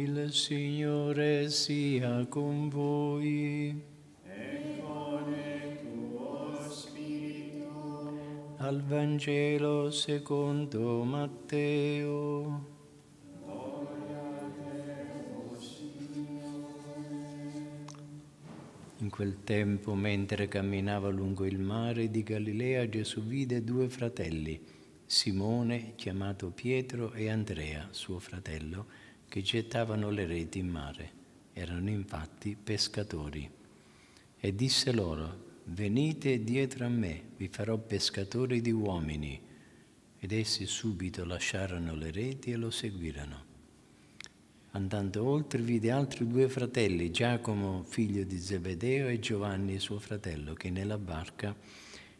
Il Signore sia con voi. E con il tuo spirito. Al Vangelo secondo Matteo. In quel tempo, mentre camminava lungo il mare di Galilea, Gesù vide due fratelli, Simone, chiamato Pietro, e Andrea, suo fratello, che gettavano le reti in mare. Erano infatti pescatori. E disse loro, venite dietro a me, vi farò pescatori di uomini. Ed essi subito lasciarono le reti e lo seguirono. Andando oltre vide altri due fratelli, Giacomo figlio di Zebedeo e Giovanni suo fratello, che nella barca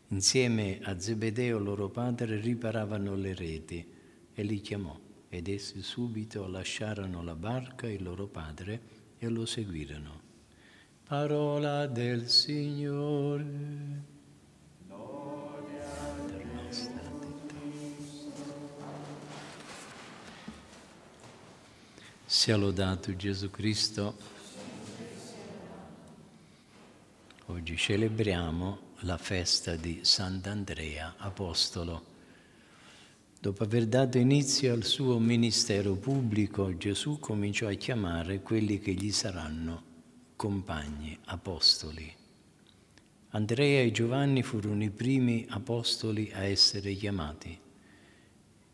insieme a Zebedeo loro padre riparavano le reti e li chiamò ed essi subito lasciarono la barca e il loro padre e lo seguirono. Parola del Signore. Sia lodato Gesù Cristo. Oggi celebriamo la festa di Sant'Andrea Apostolo. Dopo aver dato inizio al suo ministero pubblico, Gesù cominciò a chiamare quelli che gli saranno compagni, apostoli. Andrea e Giovanni furono i primi apostoli a essere chiamati.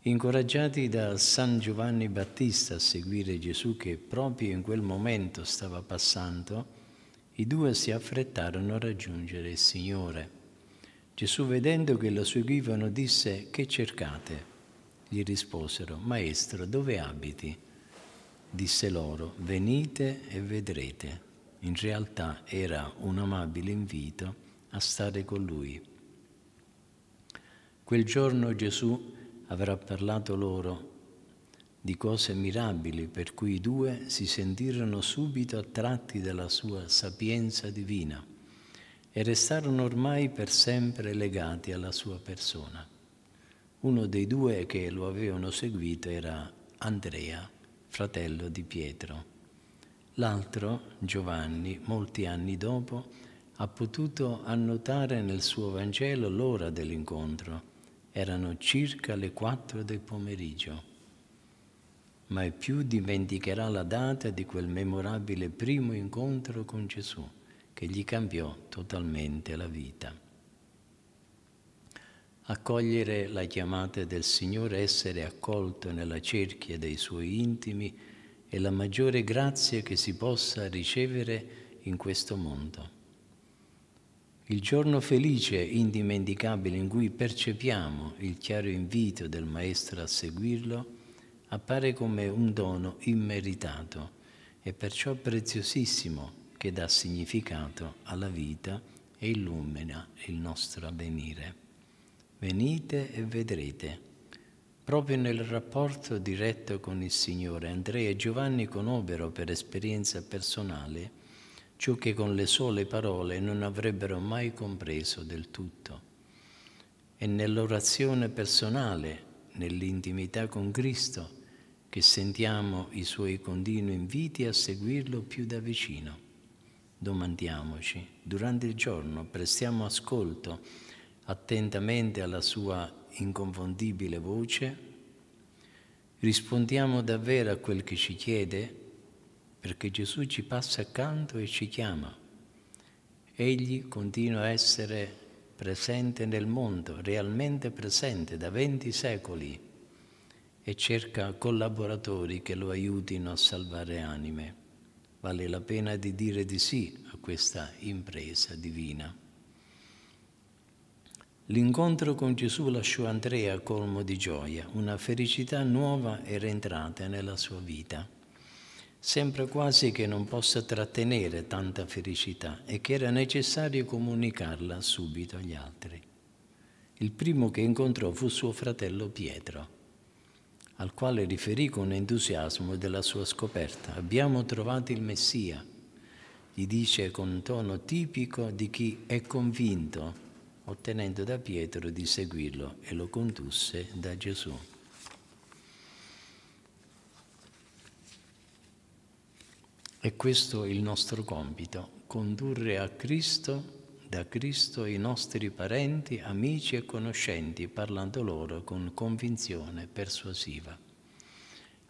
Incoraggiati da San Giovanni Battista a seguire Gesù che proprio in quel momento stava passando, i due si affrettarono a raggiungere il Signore. Gesù vedendo che lo seguivano disse, che cercate? Gli risposero, Maestro, dove abiti? Disse loro, venite e vedrete. In realtà era un amabile invito a stare con lui. Quel giorno Gesù avrà parlato loro di cose mirabili per cui i due si sentirono subito attratti dalla sua sapienza divina e restarono ormai per sempre legati alla sua persona. Uno dei due che lo avevano seguito era Andrea, fratello di Pietro. L'altro, Giovanni, molti anni dopo, ha potuto annotare nel suo Vangelo l'ora dell'incontro. Erano circa le quattro del pomeriggio. Mai più dimenticherà la data di quel memorabile primo incontro con Gesù che gli cambiò totalmente la vita. Accogliere la chiamata del Signore, essere accolto nella cerchia dei suoi intimi è la maggiore grazia che si possa ricevere in questo mondo. Il giorno felice, indimenticabile, in cui percepiamo il chiaro invito del Maestro a seguirlo, appare come un dono immeritato e perciò preziosissimo che dà significato alla vita e illumina il nostro avvenire. Venite e vedrete. Proprio nel rapporto diretto con il Signore, Andrea e Giovanni conobbero per esperienza personale ciò che con le sole parole non avrebbero mai compreso del tutto. È nell'orazione personale, nell'intimità con Cristo, che sentiamo i suoi continui inviti a seguirlo più da vicino. Domandiamoci, durante il giorno prestiamo ascolto attentamente alla sua inconfondibile voce, rispondiamo davvero a quel che ci chiede, perché Gesù ci passa accanto e ci chiama. Egli continua a essere presente nel mondo, realmente presente da venti secoli e cerca collaboratori che lo aiutino a salvare anime. Vale la pena di dire di sì a questa impresa divina. L'incontro con Gesù lasciò Andrea colmo di gioia, una felicità nuova era entrata nella sua vita. Sembra quasi che non possa trattenere tanta felicità e che era necessario comunicarla subito agli altri. Il primo che incontrò fu suo fratello Pietro, al quale riferì con entusiasmo della sua scoperta. Abbiamo trovato il Messia, gli dice con tono tipico di chi è convinto ottenendo da Pietro di seguirlo e lo condusse da Gesù. E questo è il nostro compito, condurre a Cristo, da Cristo i nostri parenti, amici e conoscenti, parlando loro con convinzione persuasiva.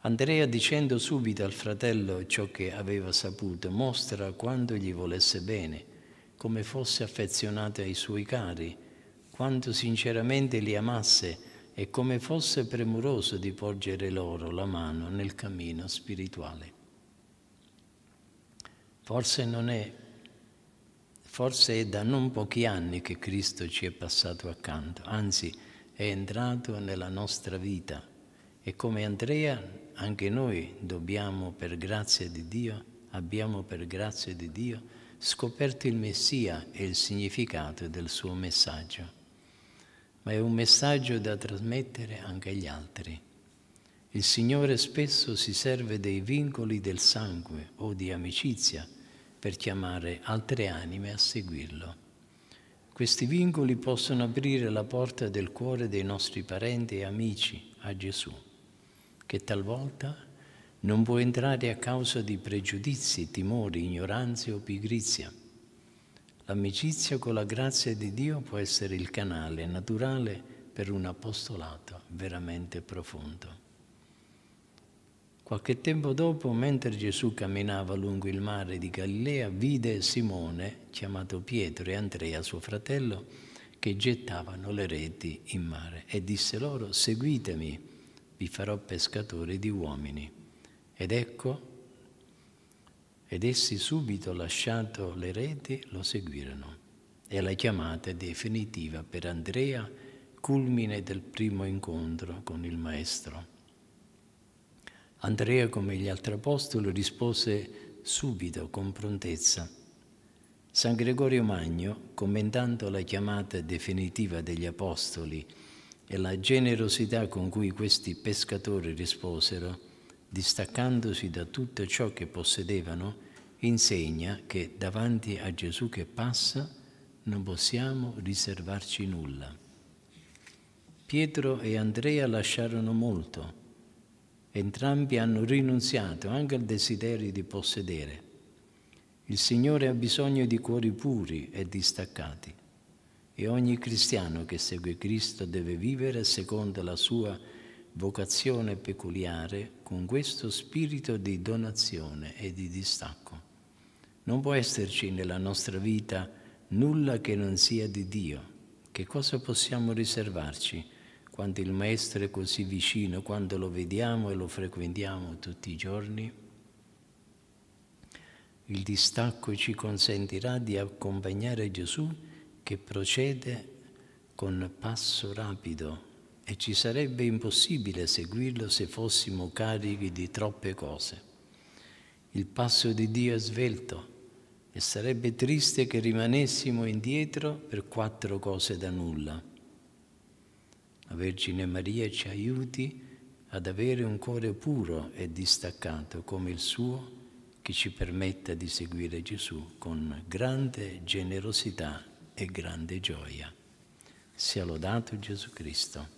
Andrea, dicendo subito al fratello ciò che aveva saputo, mostra quanto gli volesse bene come fosse affezionata ai suoi cari, quanto sinceramente li amasse e come fosse premuroso di porgere loro la mano nel cammino spirituale. Forse non è, forse è da non pochi anni che Cristo ci è passato accanto, anzi è entrato nella nostra vita e come Andrea anche noi dobbiamo per grazia di Dio, abbiamo per grazia di Dio scoperto il Messia e il significato del suo messaggio, ma è un messaggio da trasmettere anche agli altri. Il Signore spesso si serve dei vincoli del sangue o di amicizia per chiamare altre anime a seguirlo. Questi vincoli possono aprire la porta del cuore dei nostri parenti e amici a Gesù, che talvolta non può entrare a causa di pregiudizi, timori, ignoranze o pigrizia. L'amicizia con la grazia di Dio può essere il canale naturale per un apostolato veramente profondo. Qualche tempo dopo, mentre Gesù camminava lungo il mare di Galilea, vide Simone, chiamato Pietro, e Andrea, suo fratello, che gettavano le reti in mare e disse loro, seguitemi, vi farò pescatori di uomini. Ed ecco, ed essi subito lasciato le reti lo seguirono. E la chiamata definitiva per Andrea, culmine del primo incontro con il Maestro. Andrea, come gli altri apostoli, rispose subito con prontezza. San Gregorio Magno, commentando la chiamata definitiva degli apostoli e la generosità con cui questi pescatori risposero, distaccandosi da tutto ciò che possedevano, insegna che davanti a Gesù che passa non possiamo riservarci nulla. Pietro e Andrea lasciarono molto, entrambi hanno rinunziato anche al desiderio di possedere. Il Signore ha bisogno di cuori puri e distaccati e ogni cristiano che segue Cristo deve vivere secondo la sua volontà vocazione peculiare con questo spirito di donazione e di distacco. Non può esserci nella nostra vita nulla che non sia di Dio. Che cosa possiamo riservarci quando il Maestro è così vicino, quando lo vediamo e lo frequentiamo tutti i giorni? Il distacco ci consentirà di accompagnare Gesù che procede con passo rapido e ci sarebbe impossibile seguirlo se fossimo carichi di troppe cose. Il passo di Dio è svelto e sarebbe triste che rimanessimo indietro per quattro cose da nulla. La Vergine Maria ci aiuti ad avere un cuore puro e distaccato come il suo che ci permetta di seguire Gesù con grande generosità e grande gioia. Sia lodato Gesù Cristo.